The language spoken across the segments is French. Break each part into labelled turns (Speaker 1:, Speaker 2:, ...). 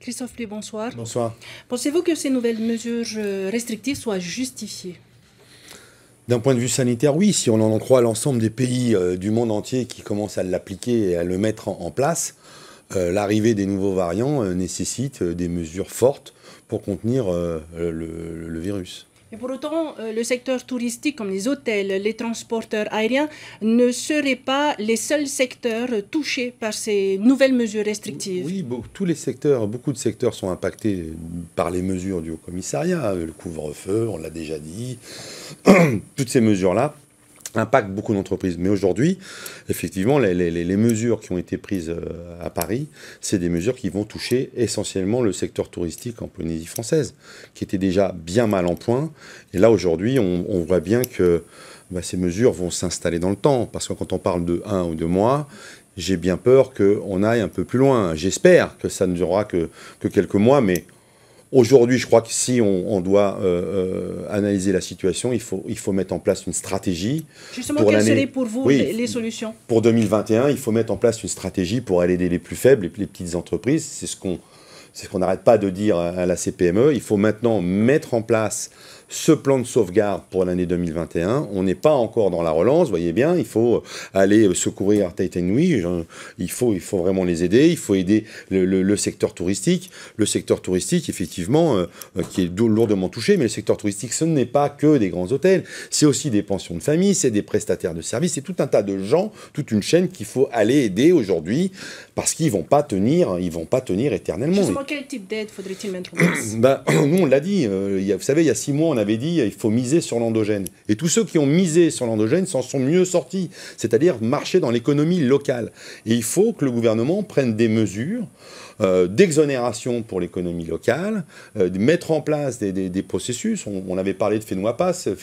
Speaker 1: Christophe bonsoir. Bonsoir. Pensez-vous que ces nouvelles mesures euh, restrictives soient justifiées
Speaker 2: d'un point de vue sanitaire, oui, si on en croit l'ensemble des pays euh, du monde entier qui commencent à l'appliquer et à le mettre en, place, euh, l'arrivée des nouveaux variants nécessite des mesures fortes pour contenir le virus
Speaker 1: pour autant, euh, le secteur touristique, comme les hôtels, les transporteurs aériens, ne seraient pas les seuls secteurs touchés par ces nouvelles mesures restrictives. Oui,
Speaker 2: tous les secteurs, beaucoup de secteurs sont impactés par les mesures du Haut Commissariat. Le couvre-feu, on l'a déjà dit. Toutes ces mesures-là impacte beaucoup d'entreprises. Mais aujourd'hui, effectivement, les, mesures qui ont été prises euh, à Paris, c'est des mesures qui vont toucher essentiellement le secteur touristique en Polynésie française, qui était déjà bien mal en point. Et là, aujourd'hui, on, voit bien que bah, ces mesures vont s'installer dans le temps, parce que quand on parle de un ou deux mois, j'ai bien peur qu'on aille un peu plus loin. J'espère que ça ne durera que, que quelques mois, mais Aujourd'hui, je crois que si on, doit euh, euh, analyser la situation, il faut, il faut mettre en place une stratégie. Justement, pour quelles seraient pour vous les, solutions Pour 2021, il faut mettre en place une stratégie pour aller aider les plus faibles, les, les petites entreprises. C'est ce qu'on qu'on n'arrête pas de dire à la CPME. Il faut maintenant mettre en place ce plan de sauvegarde pour l'année 2021. On n'est pas encore dans la relance, voyez bien, il faut aller secourir Tate il faut, il faut vraiment les aider, il faut aider le, secteur touristique. Le secteur touristique, effectivement, euh, euh, qui est lourdement touché, mais le secteur touristique, ce n'est pas que des grands hôtels, c'est aussi des pensions de famille, c'est des prestataires de services, c'est tout un tas de gens, toute une chaîne qu'il faut aller aider aujourd'hui parce qu'ils vont pas tenir, ils vont pas tenir éternellement.
Speaker 1: quel type d'aide faudrait-il mettre en
Speaker 2: place ben, Nous, on l'a dit, euh, vous savez, il y a six mois, on avait dit il faut miser sur l'endogène. Et tous ceux qui ont misé sur l'endogène s'en sont mieux sortis, c'est-à-dire marcher dans l'économie locale. Et il faut que le gouvernement prenne des mesures euh, d'exonération pour l'économie locale, euh, de mettre en place des, processus. On, avait parlé de Fénois passe euh,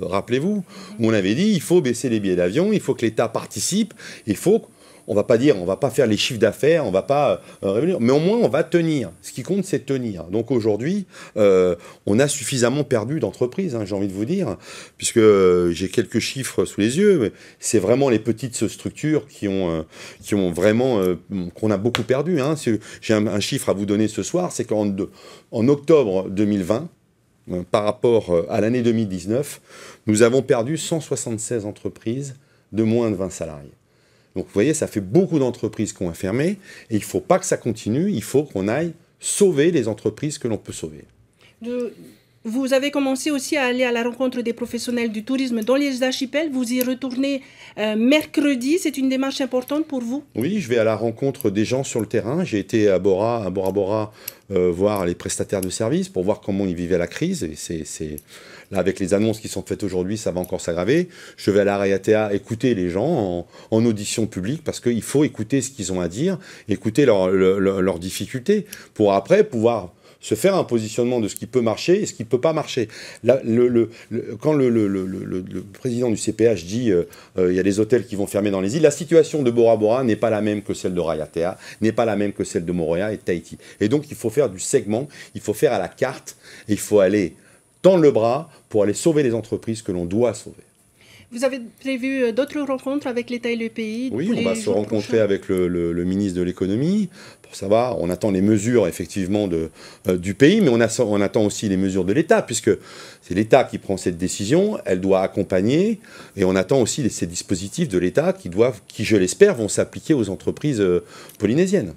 Speaker 2: rappelez-vous, où on avait dit il faut baisser les billets d'avion, il faut que l'État participe, il faut on va pas dire, on va pas faire les chiffres d'affaires, on va pas euh, euh, revenir, mais au moins on va tenir. Ce qui compte, c'est tenir. Donc aujourd'hui, euh, on a suffisamment perdu d'entreprises, hein, j'ai envie de vous dire, puisque j'ai quelques chiffres sous les yeux. C'est vraiment les petites structures qui ont, qui ont vraiment, qu'on a beaucoup perdu. Hein. J'ai un, chiffre à vous donner ce soir, c'est qu'en octobre 2020, par rapport à l'année 2019, nous avons perdu 176 entreprises de moins de 20 salariés. Donc vous voyez, ça fait beaucoup d'entreprises qui ont fermé, et il ne faut pas que ça continue, il faut qu'on aille sauver les entreprises que l'on peut sauver.
Speaker 1: Vous avez commencé aussi à aller à la rencontre des professionnels du tourisme dans les archipels. Vous y retournez euh, mercredi. C'est une démarche importante pour vous
Speaker 2: Oui, je vais à la rencontre des gens sur le terrain. J'ai été à Bora, à Bora euh, voir les prestataires de services pour voir comment ils vivaient la crise. Et c'est là avec les annonces qui sont faites aujourd'hui, ça va encore s'aggraver. Je vais à la Réatea écouter les gens en, audition publique parce qu'il faut écouter ce qu'ils ont à dire, écouter leurs difficultés pour après pouvoir se faire un positionnement de ce qui peut marcher et ce qui ne peut pas marcher. quand le, président du CPH dit euh, euh, il y a des hôtels qui vont fermer dans les îles, la situation de Bora Bora n'est pas la même que celle de Rayatea, n'est pas la même que celle de Moroya et de Tahiti. Et donc il faut faire du segment, il faut faire à la carte, il faut aller tendre le bras pour aller sauver les entreprises que l'on doit sauver.
Speaker 1: Vous avez prévu euh, d'autres rencontres avec l'État et le pays Oui, on va se
Speaker 2: rencontrer avec le, ministre de l'économie pour savoir. On attend les mesures effectivement euh, du pays, mais on, attend aussi les mesures de l'État, puisque c'est l'État qui prend cette décision. Elle doit accompagner, et on attend aussi ces dispositifs de l'État qui qui je l'espère, vont s'appliquer aux entreprises euh, polynésiennes.